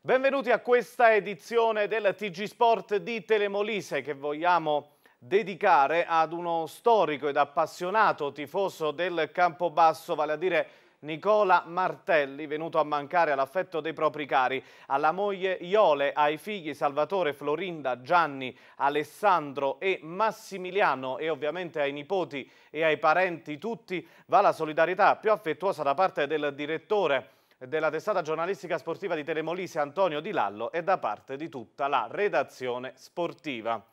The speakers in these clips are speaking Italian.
Benvenuti a questa edizione del TG Sport di Telemolise che vogliamo dedicare ad uno storico ed appassionato tifoso del Campobasso, vale a dire Nicola Martelli, venuto a mancare all'affetto dei propri cari, alla moglie Iole, ai figli Salvatore, Florinda, Gianni, Alessandro e Massimiliano e ovviamente ai nipoti e ai parenti tutti va la solidarietà più affettuosa da parte del direttore della testata giornalistica sportiva di Telemolise Antonio Di Lallo e da parte di tutta la redazione sportiva.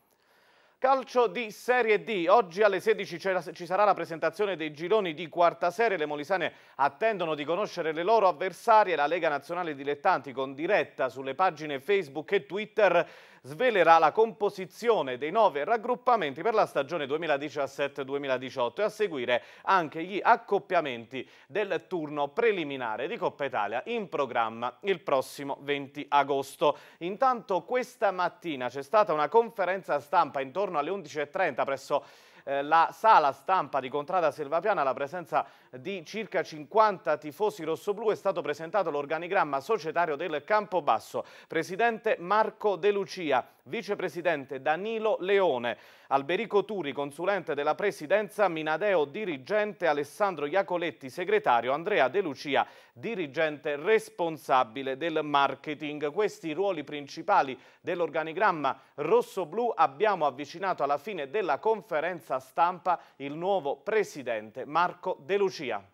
Calcio di Serie D. Oggi alle 16 ci sarà la presentazione dei gironi di quarta serie. Le molisane attendono di conoscere le loro avversarie. La Lega Nazionale Dilettanti con diretta sulle pagine Facebook e Twitter svelerà la composizione dei nove raggruppamenti per la stagione 2017-2018 e a seguire anche gli accoppiamenti del turno preliminare di Coppa Italia in programma il prossimo 20 agosto. Intanto questa mattina c'è stata una conferenza stampa intorno alle 11.30 presso eh, la sala stampa di Contrada Selvapiana alla presenza di circa 50 tifosi rossoblù è stato presentato l'organigramma societario del Campobasso. Presidente Marco De Lucia, vicepresidente Danilo Leone, Alberico Turi, consulente della presidenza, Minadeo, dirigente, Alessandro Iacoletti, segretario, Andrea De Lucia, dirigente responsabile del marketing. Questi i ruoli principali dell'organigramma rosso-blu abbiamo avvicinato alla fine della conferenza stampa il nuovo presidente Marco De Lucia.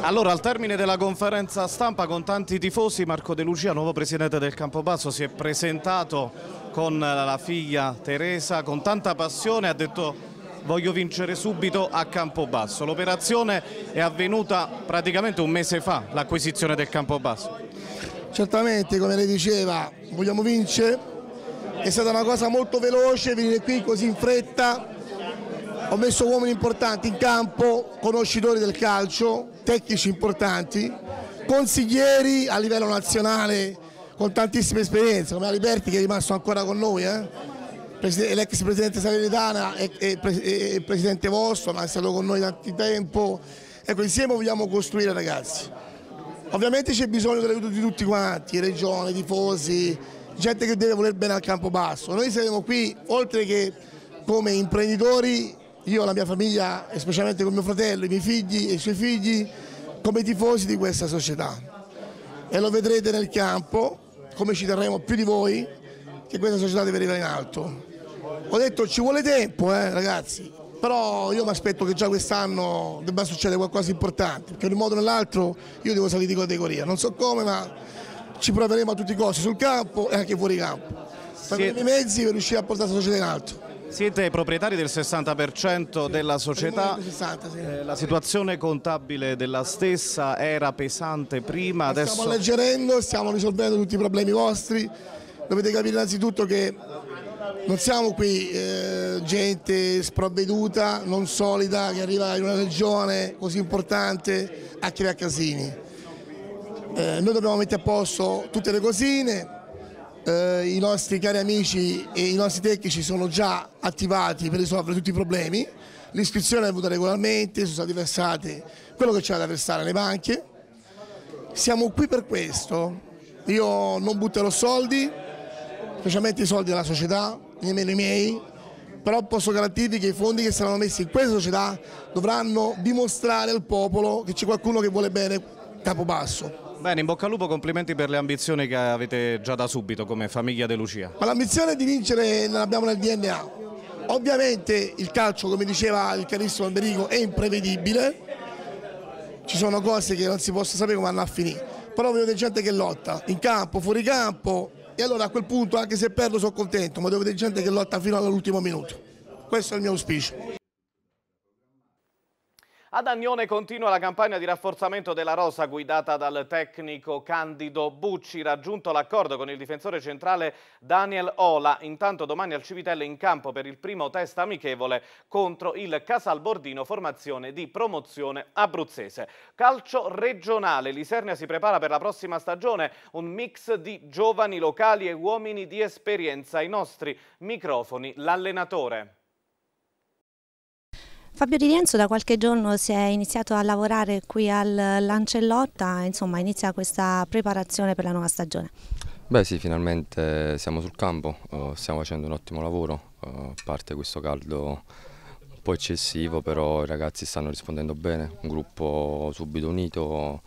Allora, al termine della conferenza stampa con tanti tifosi, Marco De Lucia, nuovo presidente del Campobasso, si è presentato con la figlia Teresa con tanta passione, ha detto voglio vincere subito a Campobasso. L'operazione è avvenuta praticamente un mese fa, l'acquisizione del Campobasso. Certamente, come lei diceva, vogliamo vincere, è stata una cosa molto veloce venire qui così in fretta ho messo uomini importanti in campo, conoscitori del calcio, tecnici importanti, consiglieri a livello nazionale con tantissima esperienza, come Aliberti che è rimasto ancora con noi, eh? l'ex presidente Salernitana e, e, presidente vostro, ma è stato con noi tanti tempo. Ecco, insieme vogliamo costruire ragazzi. Ovviamente c'è bisogno dell'aiuto di tutti quanti, regione, tifosi, gente che deve voler bene al campo basso. Noi saremo qui, oltre che come imprenditori, io, e la mia famiglia, specialmente con mio fratello, i miei figli e i suoi figli, come tifosi di questa società. E lo vedrete nel campo, come ci terremo più di voi, che questa società deve arrivare in alto. Ho detto ci vuole tempo, eh, ragazzi, però io mi aspetto che già quest'anno debba succedere qualcosa di importante, perché in un modo o nell'altro io devo salire di categoria, non so come ma ci proveremo a tutti i costi sul campo e anche fuori campo, per sì. i mezzi per riuscire a portare la società in alto. Siete proprietari del 60% della società, eh, la situazione contabile della stessa era pesante prima, adesso... Stiamo alleggerendo, stiamo risolvendo tutti i problemi vostri, dovete capire innanzitutto che non siamo qui eh, gente sprovveduta, non solida, che arriva in una regione così importante a creare casini. Eh, noi dobbiamo mettere a posto tutte le cosine, eh, i nostri cari amici e i nostri tecnici sono già attivati per risolvere tutti i problemi, l'iscrizione è avvenuta regolarmente, sono state versate quello che c'è da versare alle banche, siamo qui per questo, io non butterò soldi, specialmente i soldi della società, nemmeno i miei, però posso garantirvi che i fondi che saranno messi in questa società dovranno dimostrare al popolo che c'è qualcuno che vuole bene capo basso. Bene, in bocca al lupo, complimenti per le ambizioni che avete già da subito come famiglia De Lucia. Ma l'ambizione di vincere non l'abbiamo nel DNA. Ovviamente il calcio, come diceva il carissimo Alberico, è imprevedibile. Ci sono cose che non si possono sapere come vanno a finire. Però vedo gente che lotta, in campo, fuori campo. E allora a quel punto, anche se perdo, sono contento, ma devo vedere gente che lotta fino all'ultimo minuto. Questo è il mio auspicio. Ad Agnone continua la campagna di rafforzamento della rosa guidata dal tecnico Candido Bucci, raggiunto l'accordo con il difensore centrale Daniel Ola. Intanto domani al Civitelle in campo per il primo test amichevole contro il Casalbordino, formazione di promozione abruzzese. Calcio regionale, l'Isernia si prepara per la prossima stagione, un mix di giovani locali e uomini di esperienza. Ai nostri microfoni l'allenatore. Fabio Di Rienzo da qualche giorno si è iniziato a lavorare qui al Lancellotta, insomma inizia questa preparazione per la nuova stagione. Beh sì, finalmente siamo sul campo, eh, stiamo facendo un ottimo lavoro, a eh, parte questo caldo un po' eccessivo, però i ragazzi stanno rispondendo bene, un gruppo subito unito,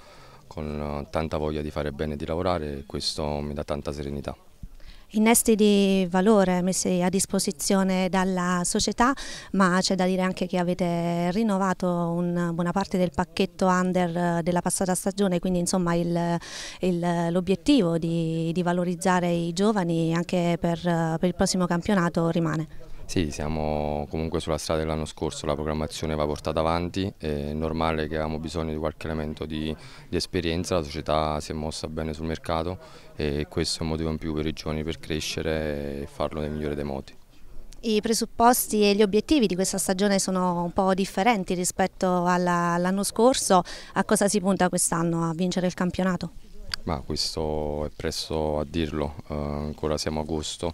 con tanta voglia di fare bene e di lavorare e questo mi dà tanta serenità innesti di valore messi a disposizione dalla società, ma c'è da dire anche che avete rinnovato un, buona parte del pacchetto under della passata stagione, quindi insomma l'obiettivo di, di, valorizzare i giovani anche per, per il prossimo campionato rimane. Sì, siamo comunque sulla strada dell'anno scorso, la programmazione va portata avanti, è normale che avevamo bisogno di qualche elemento di, di, esperienza, la società si è mossa bene sul mercato e questo è un motivo in più per i giovani per crescere e farlo nel migliore dei modi. I presupposti e gli obiettivi di questa stagione sono un po' differenti rispetto all'anno scorso, a cosa si punta quest'anno? A vincere il campionato? Ma questo è presto a dirlo, uh, ancora siamo a agosto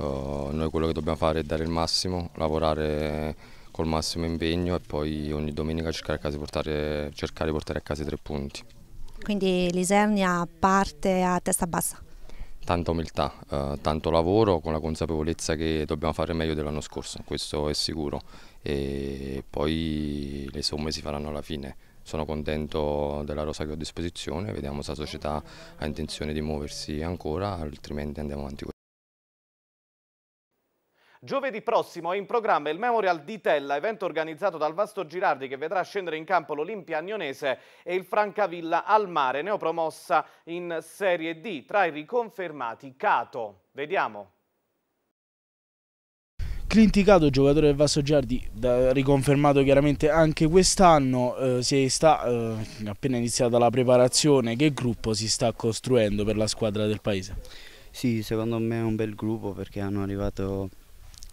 eh, noi quello che dobbiamo fare è dare il massimo, lavorare col massimo impegno e poi ogni domenica cercare, di portare, cercare di portare a casa i tre punti. Quindi l'Isernia parte a testa bassa? Tanta umiltà, eh, tanto lavoro con la consapevolezza che dobbiamo fare meglio dell'anno scorso, questo è sicuro. E poi le somme si faranno alla fine. Sono contento della rosa che ho a disposizione, vediamo se la società ha intenzione di muoversi ancora, altrimenti andiamo avanti così. Giovedì prossimo è in programma il Memorial di Tella, evento organizzato dal Vasto Girardi che vedrà scendere in campo l'Olimpia Agnonese e il Francavilla al mare, neopromossa in Serie D, tra i riconfermati Cato. Vediamo. Clinticato, giocatore del Vasto Giardi, riconfermato chiaramente anche quest'anno, eh, si sta eh, appena iniziata la preparazione, che gruppo si sta costruendo per la squadra del paese? Sì, secondo me è un bel gruppo perché hanno arrivato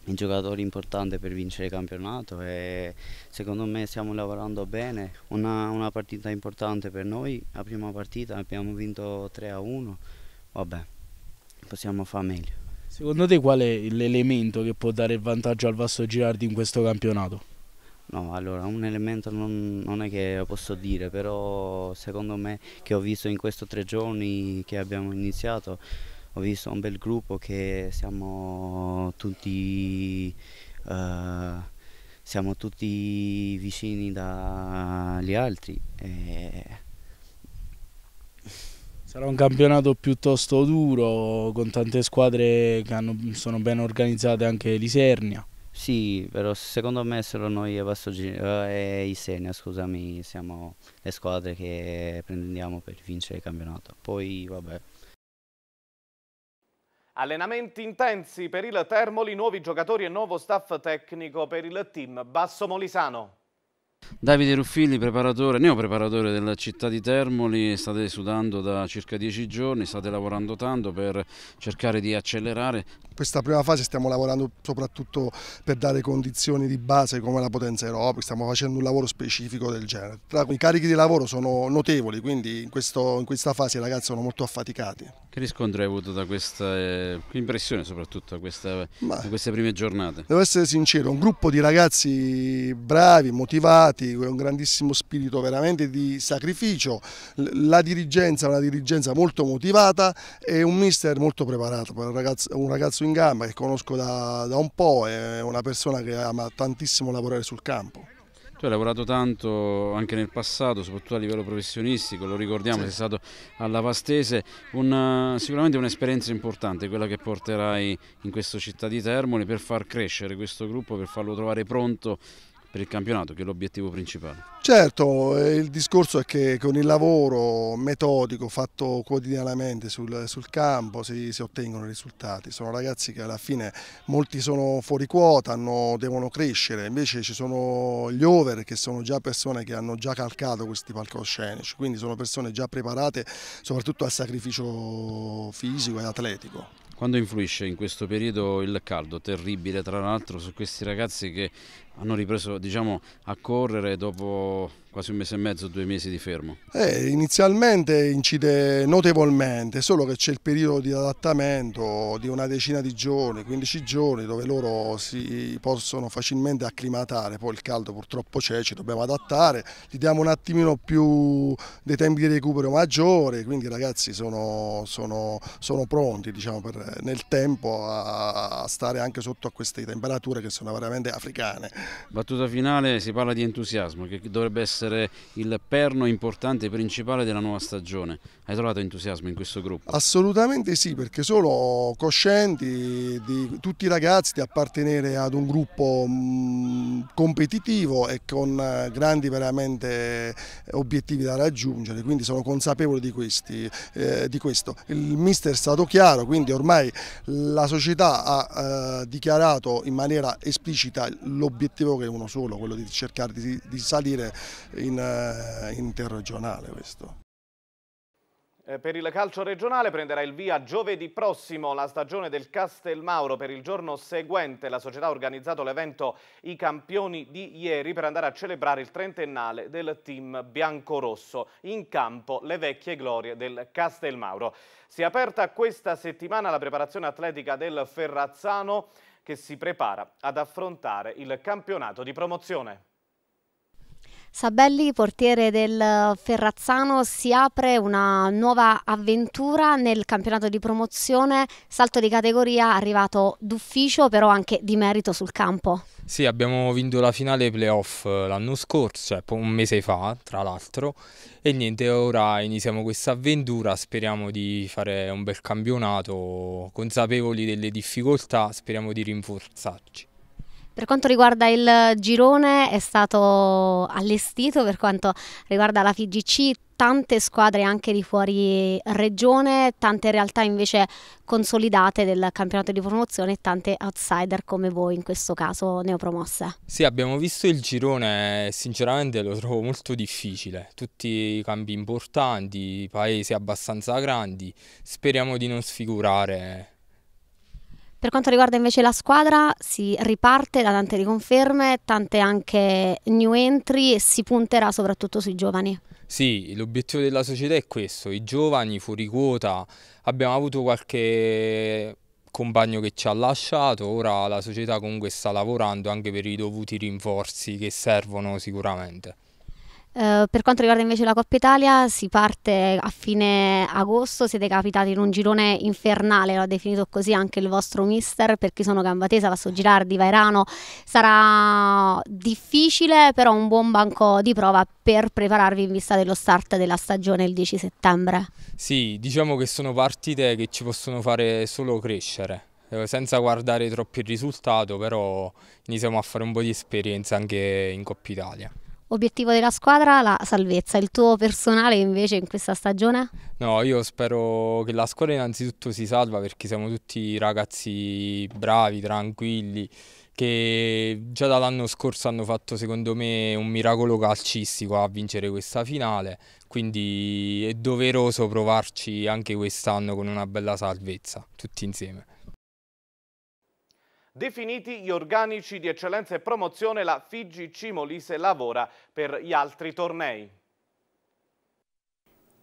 un giocatore importante per vincere il campionato e secondo me stiamo lavorando bene. Una, una partita importante per noi, la prima partita abbiamo vinto 3-1, a vabbè, possiamo fare meglio. Secondo te qual è l'elemento che può dare il vantaggio al Vasto Girardi in questo campionato? No, allora, un elemento non, non, è che posso dire, però secondo me che ho visto in questi tre giorni che abbiamo iniziato ho visto un bel gruppo che siamo tutti, uh, siamo tutti vicini dagli altri. E... Sarà un campionato piuttosto duro, con tante squadre che hanno, sono ben organizzate anche l'Isernia. Sì, però secondo me solo noi e, Vassoggi, eh, Isernia scusami, siamo le squadre che prendiamo per vincere il campionato. Poi vabbè, Allenamenti intensi per il Termoli, nuovi giocatori e nuovo staff tecnico per il team Basso Molisano. Davide Ruffilli, preparatore, neopreparatore della città di Termoli, state sudando da circa dieci giorni, state lavorando tanto per cercare di accelerare. Questa prima fase stiamo lavorando soprattutto per dare condizioni di base come la potenza aerobica, stiamo facendo un lavoro specifico del genere. I carichi di lavoro sono notevoli, quindi in, questo, in questa fase i ragazzi sono molto affaticati. Che riscontro hai avuto da questa eh, impressione soprattutto, da, questa, da queste prime giornate? Devo essere sincero, un gruppo di ragazzi bravi, motivati, impegnati, un grandissimo spirito veramente di sacrificio, la dirigenza, una dirigenza molto motivata e un mister molto preparato, un ragazzo, un ragazzo in gamba che conosco da, da un po', è una persona che ama tantissimo lavorare sul campo. Tu hai lavorato tanto anche nel passato, soprattutto a livello professionistico, lo ricordiamo, sì. sei stato alla Vastese, una, eh, sicuramente un'esperienza importante, quella che porterai in questa città di Termoli per far crescere questo gruppo, per farlo trovare pronto per il campionato, che è l'obiettivo principale. Certo, eh, il discorso è che con il lavoro metodico fatto quotidianamente sul, sul campo si, si, ottengono risultati. Sono ragazzi che alla fine molti sono fuori quota, hanno, devono crescere, invece ci sono gli over che sono già persone che hanno già calcato questi palcoscenici, quindi sono persone già preparate soprattutto al sacrificio fisico e atletico. Quando influisce in questo periodo il caldo terribile, tra l'altro, su questi ragazzi che hanno ripreso diciamo, a correre dopo quasi un mese e mezzo, due mesi di fermo? Eh, inizialmente incide notevolmente, solo che c'è il periodo di adattamento di una decina di giorni, 15 giorni, dove loro si possono facilmente acclimatare, poi il caldo purtroppo c'è, ci dobbiamo adattare, gli diamo un attimino più dei tempi di recupero maggiore, quindi i ragazzi sono, sono, sono pronti diciamo, per, nel tempo a, a stare anche sotto a queste temperature che sono veramente africane. Battuta finale, si parla di entusiasmo, che dovrebbe essere il perno importante e principale della nuova stagione. Hai trovato entusiasmo in questo gruppo? Assolutamente sì, perché sono coscienti di tutti i ragazzi di appartenere ad un gruppo mm, competitivo e con eh, grandi veramente eh, obiettivi da raggiungere, quindi sono consapevoli di, questi, eh, di questo. Il mister è stato chiaro, quindi ormai la società ha eh, dichiarato in maniera esplicita l'obiettivo obiettivo che è uno solo, quello di cercare di, di salire in, uh, interregionale questo. Eh, per il calcio regionale prenderà il via giovedì prossimo la stagione del Castelmauro. Per il giorno seguente la società ha organizzato l'evento I Campioni di ieri per andare a celebrare il trentennale del team biancorosso. In campo le vecchie glorie del Castelmauro. Si è aperta questa settimana la preparazione atletica del Ferrazzano che si prepara ad affrontare il campionato di promozione. Sabelli, portiere del Ferrazzano, si apre una nuova avventura nel campionato di promozione, salto di categoria arrivato d'ufficio però anche di merito sul campo. Sì, abbiamo vinto la finale playoff eh, l'anno scorso, cioè un mese fa tra l'altro, e niente, ora iniziamo questa avventura, speriamo di fare un bel campionato, consapevoli delle difficoltà, speriamo di rinforzarci. Per quanto riguarda il girone è stato allestito, per quanto riguarda la FIGC tante squadre anche di fuori regione, tante realtà invece consolidate del campionato di promozione e tante outsider come voi in questo caso neopromosse. Sì, abbiamo visto il girone, e sinceramente lo trovo molto difficile, tutti i campi importanti, paesi abbastanza grandi, speriamo di non sfigurare per quanto riguarda invece la squadra, si riparte da tante riconferme, tante anche new entry e si punterà soprattutto sui giovani. Sì, l'obiettivo della società è questo, i giovani fuori quota, abbiamo avuto qualche compagno che ci ha lasciato, ora la società comunque sta lavorando anche per i dovuti rinforzi che servono sicuramente. Eh, per quanto riguarda invece la Coppa Italia, si parte a fine agosto, siete capitati in un girone infernale, l'ha definito così anche il vostro mister, per chi sono Gambatesa, Vasso Girardi, Vairano, sarà difficile però un buon banco di prova per prepararvi in vista dello start della stagione il 10 settembre. Sì, diciamo che sono partite che ci possono fare solo crescere eh, senza guardare troppo il risultato, però iniziamo a fare un po' di esperienza anche in Coppa Italia. Obiettivo della squadra la salvezza, il tuo personale invece in questa stagione? No, io spero che la squadra innanzitutto si salva perché siamo tutti ragazzi bravi, tranquilli, che già dall'anno scorso hanno fatto secondo me un miracolo calcistico a vincere questa finale, quindi è doveroso provarci anche quest'anno con una bella salvezza, tutti insieme. Definiti gli organici di eccellenza e promozione, la Figi Cimolise lavora per gli altri tornei.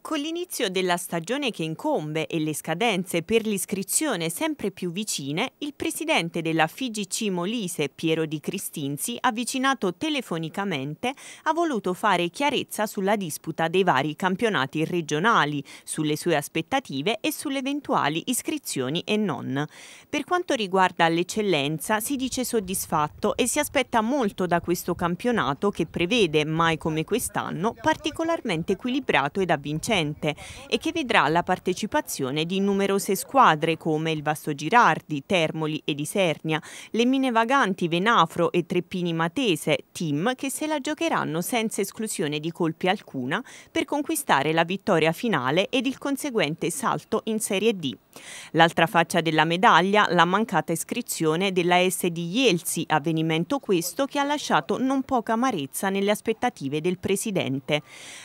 Con l'inizio della stagione che incombe e le scadenze per l'iscrizione sempre più vicine, il presidente della FIGC Molise, Piero Di Cristinzi, avvicinato telefonicamente, ha voluto fare chiarezza sulla disputa dei vari campionati regionali, sulle sue aspettative e sulle eventuali iscrizioni e non. Per quanto riguarda l'eccellenza, si dice soddisfatto e si aspetta molto da questo campionato che prevede, mai come quest'anno, particolarmente equilibrato ed avvincente recente e che vedrà la partecipazione di numerose squadre come il Vasto Girardi, Termoli e Isernia, le Mine Vaganti, Venafro e Treppini Matese, team che se la giocheranno senza esclusione di colpi alcuna per conquistare la vittoria finale ed il conseguente salto in Serie D. L'altra faccia della medaglia, la mancata iscrizione della S di Ielsi, avvenimento questo che ha lasciato non poca amarezza nelle aspettative del presidente.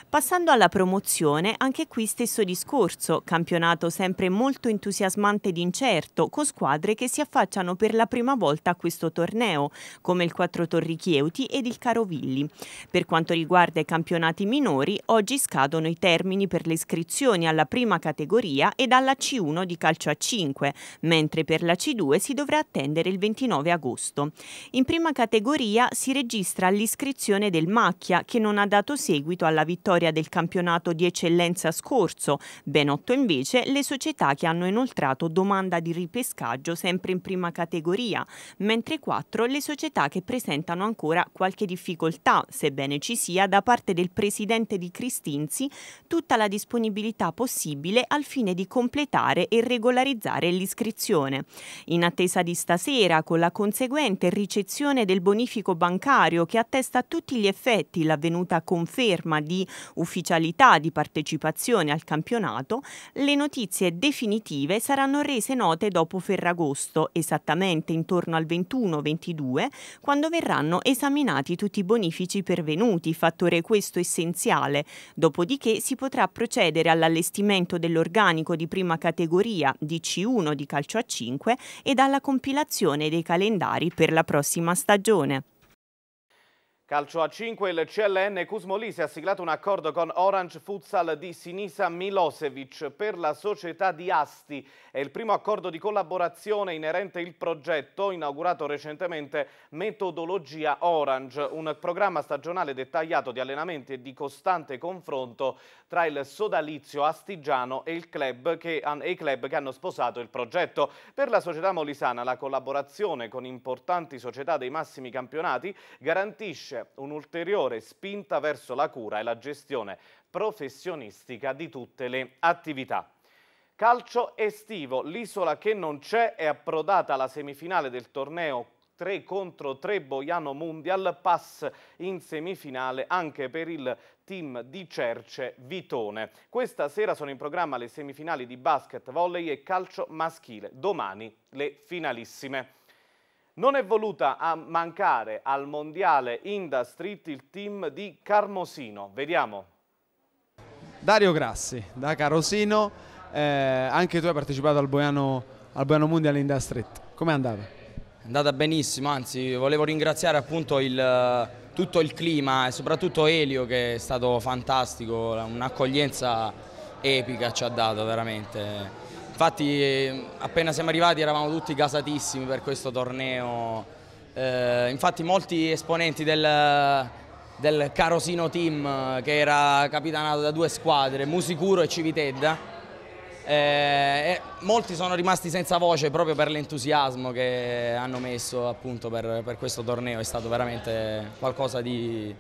Passando alla promozione, anche qui stesso discorso, campionato sempre molto entusiasmante ed incerto, con squadre che si affacciano per la prima volta a questo torneo, come il Quattro Torri Chieuti ed il Carovilli. Per quanto riguarda i campionati minori, oggi scadono i termini per le iscrizioni alla prima categoria ed alla C1 di calcio a 5, mentre per la C2 si dovrà attendere il 29 agosto. In prima categoria si registra l'iscrizione del Macchia, che non ha dato seguito alla vittoria del campionato di eccellenza scorso, ben otto invece le società che hanno inoltrato domanda di ripescaggio sempre in prima categoria, mentre quattro le società che presentano ancora qualche difficoltà, sebbene ci sia da parte del presidente di Cristinzi tutta la disponibilità possibile al fine di completare e regolarizzare l'iscrizione. In attesa di stasera, con la conseguente ricezione del bonifico bancario che attesta a tutti gli effetti l'avvenuta conferma di ufficialità di partecipazione al campionato, le notizie definitive saranno rese note dopo Ferragosto, esattamente intorno al 21-22, quando verranno esaminati tutti i bonifici pervenuti, fattore questo essenziale. Dopodiché si potrà procedere all'allestimento dell'organico di prima categoria categoria di C1 di calcio a 5 e dalla compilazione dei calendari per la prossima stagione. Calcio a 5, il CLN Cusmolisi ha siglato un accordo con Orange Futsal di Sinisa Milosevic per la società di Asti. È il primo accordo di collaborazione inerente il progetto, inaugurato recentemente Metodologia Orange, un programma stagionale dettagliato di allenamenti e di costante confronto tra il sodalizio astigiano e, il club che, e i club che hanno sposato il progetto. Per la società molisana la collaborazione con importanti società dei massimi campionati garantisce invece un'ulteriore spinta verso la cura e la gestione professionistica di tutte le attività. Calcio estivo, l'isola che non c'è è approdata alla semifinale del torneo 3 contro 3 Boiano Mundial, pass in semifinale anche per il team di Cerce Vitone. Questa sera sono in programma le semifinali di basket, volley e calcio maschile, domani le finalissime. Non è voluta a mancare al mondiale Inda Street il team di Carmosino. Vediamo. Dario Grassi da Carosino, eh, anche tu hai partecipato al Boiano, al Boiano Mondiale Inda Street. Come è andata? È andata benissimo, anzi volevo ringraziare appunto il, tutto il clima e soprattutto Elio che è stato fantastico, un'accoglienza epica ci ha dato veramente. Infatti eh, appena siamo arrivati eravamo tutti gasatissimi per questo torneo, eh, infatti molti esponenti del, del Carosino Team eh, che era capitanato da due squadre, Musicuro e Civitedda, eh, molti sono rimasti senza voce proprio per l'entusiasmo che hanno messo appunto per, per questo torneo, è stato veramente qualcosa di,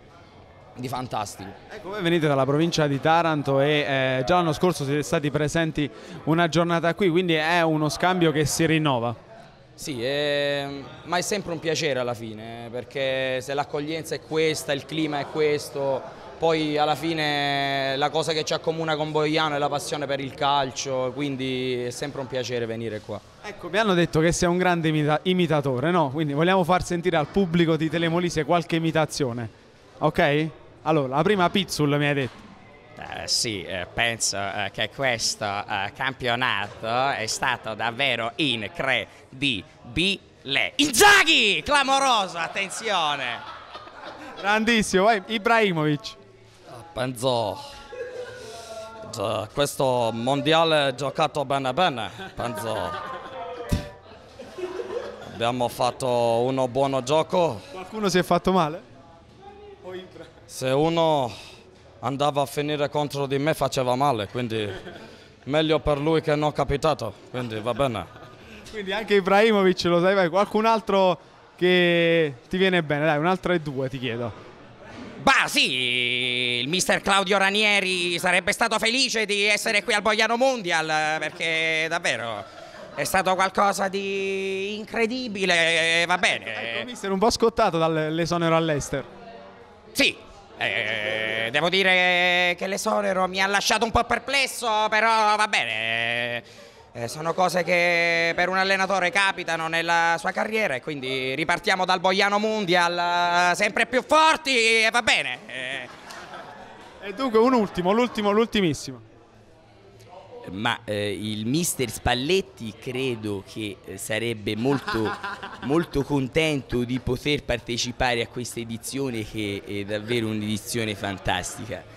di fantastico. Ecco, voi venite dalla provincia di Taranto e eh, già l'anno scorso siete stati presenti una giornata qui, quindi è uno scambio che si rinnova. Sì, eh, ma è sempre un piacere alla fine, perché se l'accoglienza è questa, il clima è questo, poi alla fine la cosa che ci accomuna con Boiano è la passione per il calcio, quindi è sempre un piacere venire qua. Ecco, mi hanno detto che sei un grande imita imitatore, no? Quindi vogliamo far sentire al pubblico di Telemolise qualche imitazione, ok? Allora, la prima Pizzul mi hai detto. Eh, sì, eh, penso eh, che questo eh, campionato è stato davvero incredibile. Inzaghi, clamoroso, attenzione! Grandissimo, vai, Ibrahimovic. Ah, penso questo mondiale giocato bene bene, penso. Abbiamo fatto uno buono gioco. Qualcuno si è fatto male? O Ibra? se uno andava a finire contro di me faceva male, quindi meglio per lui che non è capitato, quindi va bene. quindi anche Ibrahimovic lo sai, vai, qualcun altro che ti viene bene, dai, un altro e due ti chiedo. Bah sì, il mister Claudio Ranieri sarebbe stato felice di essere qui al Boiano Mondial perché davvero è stato qualcosa di incredibile, eh, va bene. Ecco, mister, un po' scottato dall'esonero all'Ester. Sì, eh, devo dire che l'esonero mi ha lasciato un po' perplesso, però va bene. Eh, sono cose che per un allenatore capitano nella sua carriera e quindi ripartiamo dal Boiano Mundial eh, sempre più forti e va bene. Eh. E dunque un ultimo, l'ultimo, l'ultimissimo ma eh, il mister Spalletti credo che eh, sarebbe molto, molto, contento di poter partecipare a questa edizione che è davvero un'edizione fantastica.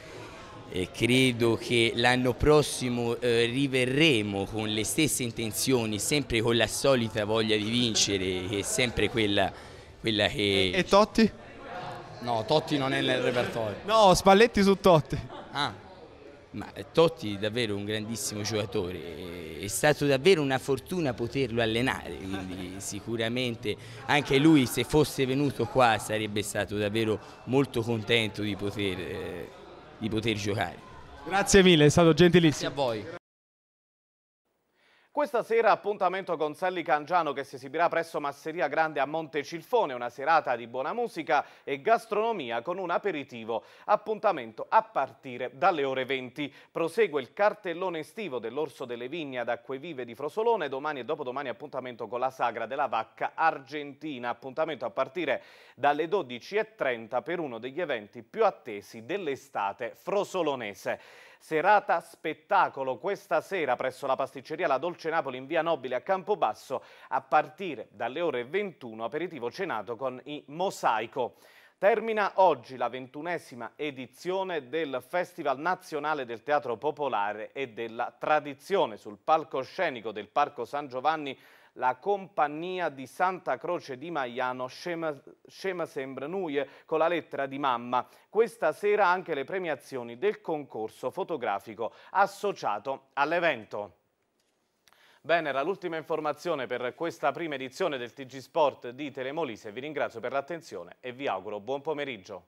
Eh, credo che l'anno prossimo eh, riverremo con le stesse intenzioni, sempre con la solita voglia di vincere, che è sempre quella, quella che... E, e Totti? No, Totti non è nel repertorio. No, Spalletti su Totti. Ah. Ma Totti è davvero un grandissimo giocatore, è stato davvero una fortuna poterlo allenare, quindi sicuramente anche lui se fosse venuto qua sarebbe stato davvero molto contento di poter, eh, di poter giocare. Grazie mille, è stato gentilissimo. Grazie a voi. Questa sera appuntamento con Sally Cangiano che si esibirà presso Masseria Grande a Montecilfone, una serata di buona musica e gastronomia con un aperitivo. Appuntamento a partire dalle ore 20. Prosegue il cartellone estivo dell'Orso delle Vigne ad Acque Vive di Frosolone, domani e dopodomani appuntamento con la Sagra della Vacca Argentina. Appuntamento a partire dalle 12.30 per uno degli eventi più attesi dell'estate frosolonese serata spettacolo questa sera presso la pasticceria La Dolce Napoli in via Nobile a Campobasso a partire dalle ore 21 aperitivo cenato con i Mosaico. Termina oggi la ventunesima edizione del Festival Nazionale del Teatro Popolare e della Tradizione sul palcoscenico del Parco San Giovanni la compagnia di Santa Croce di Maiano Scema, Scema Sembra Nuie con la lettera di mamma. Questa sera anche le premiazioni del concorso fotografico associato all'evento. Bene, era l'ultima informazione per questa prima edizione del TG Sport di Telemolise. Vi ringrazio per l'attenzione e vi auguro buon pomeriggio.